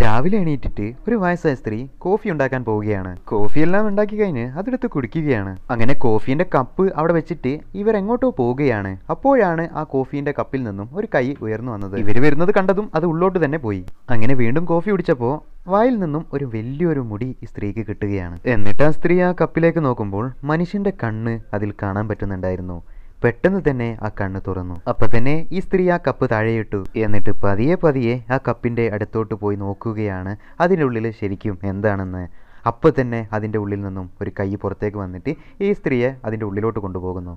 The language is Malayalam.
രാവിലെ എണീറ്റിട്ട് ഒരു വയസ്സായ സ്ത്രീ കോഫി ഉണ്ടാക്കാൻ പോവുകയാണ് എല്ലാം ഉണ്ടാക്കി കഴിഞ്ഞ് അതെടുത്ത് കുടിക്കുകയാണ് അങ്ങനെ കോഫീന്റെ കപ്പ് അവിടെ വെച്ചിട്ട് ഇവർ എങ്ങോട്ടോ പോവുകയാണ് അപ്പോഴാണ് ആ കോഫീന്റെ കപ്പിൽ നിന്നും ഒരു കൈ ഉയർന്നു വന്നത് ഇവർ വരുന്നത് കണ്ടതും അത് ഉള്ളോട്ട് തന്നെ പോയി അങ്ങനെ വീണ്ടും കോഫി കുടിച്ചപ്പോ വായിൽ നിന്നും ഒരു വലിയൊരു മുടി ഈ സ്ത്രീക്ക് കിട്ടുകയാണ് എന്നിട്ട് ആ സ്ത്രീ ആ കപ്പിലേക്ക് നോക്കുമ്പോൾ മനുഷ്യന്റെ കണ്ണ് അതിൽ കാണാൻ പറ്റുന്നുണ്ടായിരുന്നു പെട്ടെന്ന് തന്നെ ആ കണ്ണ് തുറന്നു അപ്പൊ തന്നെ ഈ സ്ത്രീ ആ കപ്പ് താഴെയിട്ടു എന്നിട്ട് പതിയെ പതിയെ ആ കപ്പിന്റെ അടുത്തോട്ട് പോയി നോക്കുകയാണ് അതിനുള്ളിൽ ശരിക്കും എന്താണെന്ന് അപ്പോൾ തന്നെ അതിൻ്റെ ഉള്ളിൽ നിന്നും ഒരു കൈ പുറത്തേക്ക് വന്നിട്ട് ഈ സ്ത്രീയെ അതിൻ്റെ ഉള്ളിലോട്ട് കൊണ്ടുപോകുന്നു